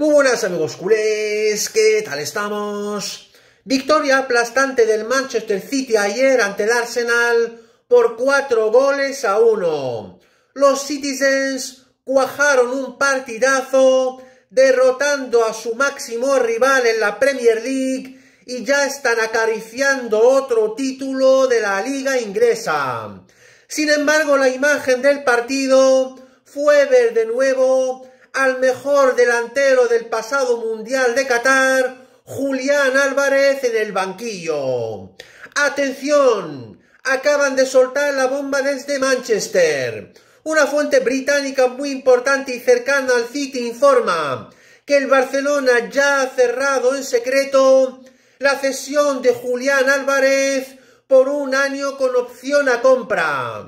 Muy buenas amigos culés, ¿qué tal estamos? Victoria aplastante del Manchester City ayer ante el Arsenal por 4 goles a 1. Los Citizens cuajaron un partidazo derrotando a su máximo rival en la Premier League y ya están acariciando otro título de la liga inglesa. Sin embargo, la imagen del partido fue ver de nuevo al mejor delantero del pasado Mundial de Qatar, Julián Álvarez, en el banquillo. ¡Atención! Acaban de soltar la bomba desde Manchester. Una fuente británica muy importante y cercana al City informa que el Barcelona ya ha cerrado en secreto la cesión de Julián Álvarez por un año con opción a compra.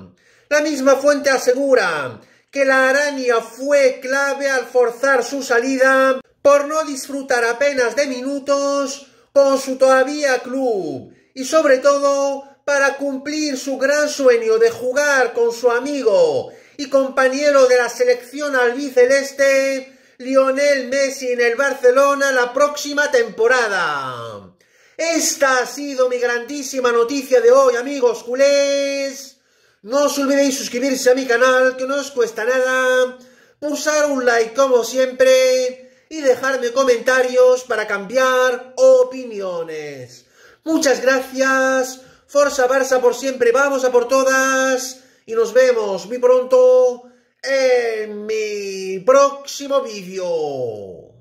La misma fuente asegura que la araña fue clave al forzar su salida por no disfrutar apenas de minutos con su todavía club y sobre todo para cumplir su gran sueño de jugar con su amigo y compañero de la selección albiceleste, Lionel Messi en el Barcelona la próxima temporada. Esta ha sido mi grandísima noticia de hoy, amigos culés. No os olvidéis suscribirse a mi canal, que no os cuesta nada, pulsar un like como siempre y dejarme comentarios para cambiar opiniones. Muchas gracias, Forza Barça por siempre, vamos a por todas y nos vemos muy pronto en mi próximo vídeo.